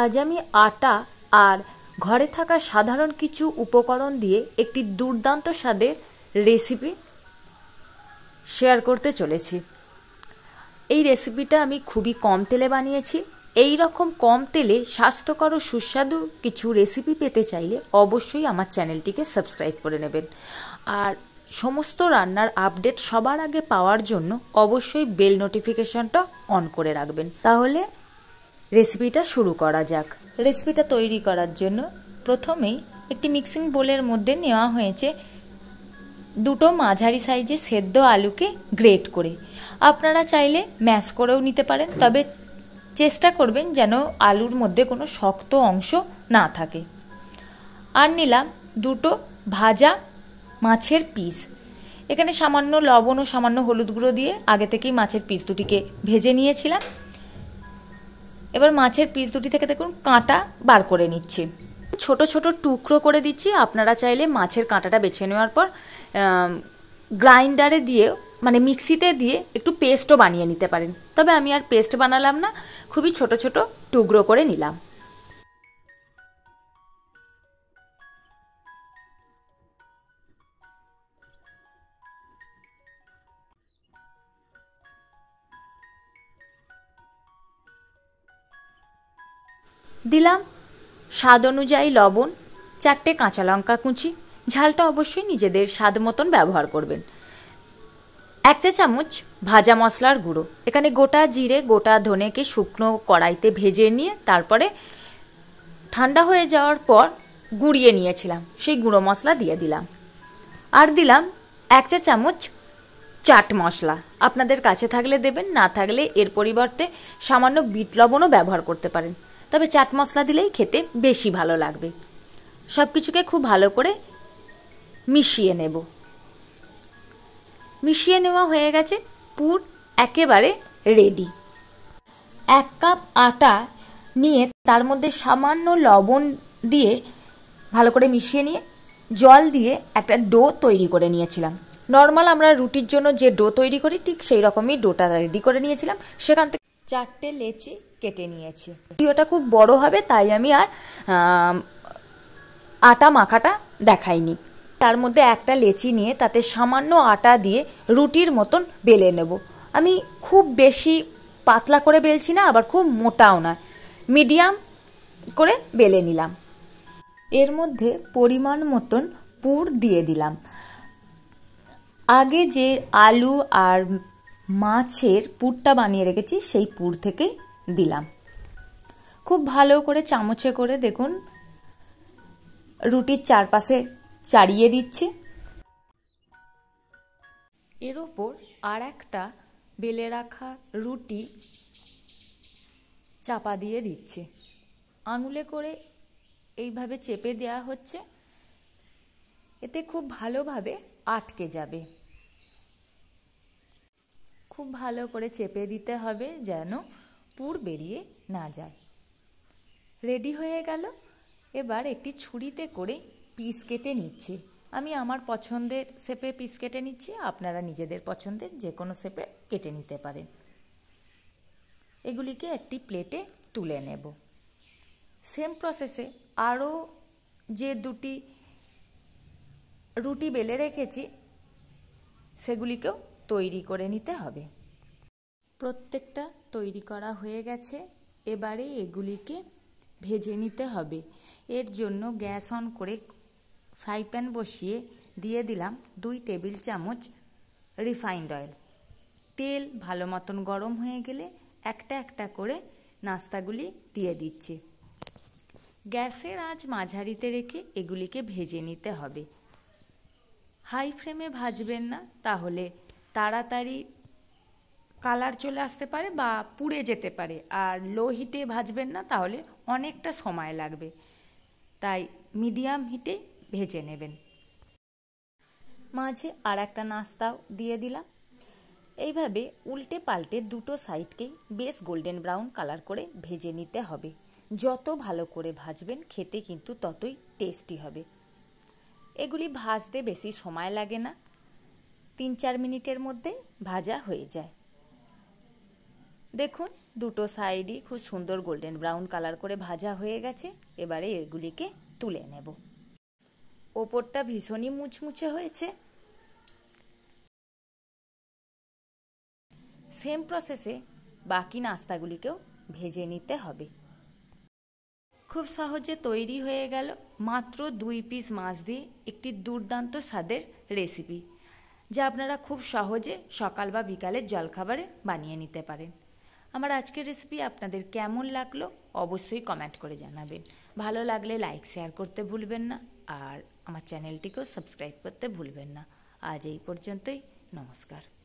আজ আমি আটা আর ঘরে থাকা সাধারণ কিছু উপকরণ দিয়ে একটি দুর্দান্ত স্বাদের রেসিপি শেয়ার করতে চলেছি এই রেসিপিটা আমি খুবই কম তেলে বানিয়েছি এই রকম কম তেলে স্বাস্থ্যকর ও সুস্বাদু কিছু রেসিপি পেতে চাইলে অবশ্যই আমার চ্যানেলটিকে সাবস্ক্রাইব করে নেবেন আর সমস্ত রান্নার আপডেট সবার আগে পাওয়ার জন্য অবশ্যই বেল নোটিফিকেশনটা অন করে রাখবেন তাহলে রেসিপিটা শুরু করা যাক রেসিপিটা তৈরি করার জন্য প্রথমেই একটি মিক্সিং বোলের মধ্যে নেওয়া হয়েছে দুটো মাঝারি সাইজে সেদ্ধ আলুকে গ্রেট করে আপনারা চাইলে ম্যাশ করেও নিতে পারেন তবে চেষ্টা করবেন যেন আলুর মধ্যে কোনো শক্ত অংশ না থাকে আর নিলাম দুটো ভাজা মাছের পিস এখানে সামান্য লবণ ও সামান্য হলুদ গুঁড়ো দিয়ে আগে থেকেই মাছের পিস দুটিকে ভেজে নিয়েছিলাম এবার মাছের পিস দুটি থেকে দেখুন কাঁটা বার করে নিচ্ছি ছোট ছোট টুকরো করে দিচ্ছি আপনারা চাইলে মাছের কাঁটাটা বেছে নেওয়ার পর গ্রাইন্ডারে দিয়ে মানে মিক্সিতে দিয়ে একটু পেস্টও বানিয়ে নিতে পারেন তবে আমি আর পেস্ট বানালাম না খুবই ছোট ছোট টুকরো করে নিলাম দিলাম স্বাদ অনুযায়ী লবণ চারটে কাঁচা লঙ্কা কুচি ঝালটা অবশ্যই নিজেদের স্বাদ মতন ব্যবহার করবেন এক চা চামচ ভাজা মশলার গুঁড়ো এখানে গোটা জিরে গোটা ধনেকে শুকনো কড়াইতে ভেজে নিয়ে তারপরে ঠান্ডা হয়ে যাওয়ার পর গুঁড়িয়ে নিয়েছিলাম সেই গুঁড়ো মশলা দিয়ে দিলাম আর দিলাম এক চা চামচ চাট মশলা আপনাদের কাছে থাকলে দেবেন না থাকলে এর পরিবর্তে সামান্য বিট লবণও ব্যবহার করতে পারেন তবে চাট মশলা দিলেই খেতে বেশি ভালো লাগবে সব কিছুকে খুব ভালো করে মিশিয়ে নেব মিশিয়ে নেওয়া হয়ে গেছে পুর একেবারে রেডি এক কাপ আটা নিয়ে তার মধ্যে সামান্য লবণ দিয়ে ভালো করে মিশিয়ে নিয়ে জল দিয়ে একটা ডো তৈরি করে নিয়েছিলাম নর্মাল আমরা রুটির জন্য যে ডো তৈরি করি ঠিক সেই রকমই ডোটা রেডি করে নিয়েছিলাম সেখান থেকে চারটে লেচি কেটে নিয়েছি ভিডিওটা খুব বড় হবে তাই আমি আর আটা মাখাটা দেখাইনি তার মধ্যে একটা লেচি নিয়ে তাতে সামান্য আটা দিয়ে রুটির মতন বেলে নেব আমি খুব বেশি পাতলা করে বেলছি না আবার খুব মোটাও না মিডিয়াম করে বেলে নিলাম এর মধ্যে পরিমাণ মতন পুর দিয়ে দিলাম আগে যে আলু আর মাছের পুরটা বানিয়ে রেখেছি সেই পুর থেকেই দিলাম খুব ভালো করে চামচে করে দেখুন রুটির চারপাশে চাড়িয়ে দিচ্ছে এর ওপর আর একটা বেলে রাখা রুটি চাপা দিয়ে দিচ্ছে আঙুলে করে এইভাবে চেপে দেওয়া হচ্ছে এতে খুব ভালোভাবে আটকে যাবে খুব ভালো করে চেপে দিতে হবে যেন পুর বেরিয়ে না যায় রেডি হয়ে গেল এবার একটি ছুরিতে করে পিস কেটে নিচ্ছে আমি আমার পছন্দের শেপে পিস কেটে নিচ্ছি আপনারা নিজেদের পছন্দের যে কোনো শেপে কেটে নিতে পারেন এগুলিকে একটি প্লেটে তুলে নেব সেম প্রসেসে আরও যে দুটি রুটি বেলে রেখেছি সেগুলিকেও তৈরি করে নিতে হবে প্রত্যেকটা তৈরি করা হয়ে গেছে এবারে এগুলিকে ভেজে নিতে হবে এর জন্য গ্যাস অন করে ফ্রাই প্যান বসিয়ে দিয়ে দিলাম দুই টেবিল চামচ রিফাইন্ড অয়েল তেল ভালো মতন গরম হয়ে গেলে একটা একটা করে নাস্তাগুলি দিয়ে দিচ্ছে গ্যাসের আঁচ মাঝারিতে রেখে এগুলিকে ভেজে নিতে হবে হাই ফ্লেমে ভাজবেন না তাহলে তাড়াতাড়ি কালার চলে আসতে পারে বা পুড়ে যেতে পারে আর লো হিটে ভাজবেন না তাহলে অনেকটা সময় লাগবে তাই মিডিয়াম হিটে ভেজে নেবেন মাঝে আর একটা নাস্তাও দিয়ে দিলাম এইভাবে উল্টে পাল্টে দুটো সাইডকেই বেশ গোল্ডেন ব্রাউন কালার করে ভেজে নিতে হবে যত ভালো করে ভাজবেন খেতে কিন্তু ততই টেস্টি হবে এগুলি ভাজতে বেশি সময় লাগে না তিন চার মিনিটের মধ্যে ভাজা হয়ে যায় দেখুন দুটো সাইডই খুব সুন্দর গোল্ডেন ব্রাউন কালার করে ভাজা হয়ে গেছে এবারে এগুলিকে তুলে নেব ওপরটা ভীষণই মুচমুচে হয়েছে সেম প্রসেসে বাকি নাস্তাগুলিকেও ভেজে নিতে হবে খুব সহজে তৈরি হয়ে গেল মাত্র দুই পিস মাছ দিয়ে একটি দুর্দান্ত স্বাদের রেসিপি যা আপনারা খুব সহজে সকাল বা বিকালের জলখাবারে বানিয়ে নিতে পারেন আমার আজকের রেসিপি আপনাদের কেমন লাগলো অবশ্যই কমেন্ট করে জানাবেন ভালো লাগলে লাইক শেয়ার করতে ভুলবেন না আর আমার চ্যানেলটিকেও সাবস্ক্রাইব করতে ভুলবেন না আজ এই পর্যন্তই নমস্কার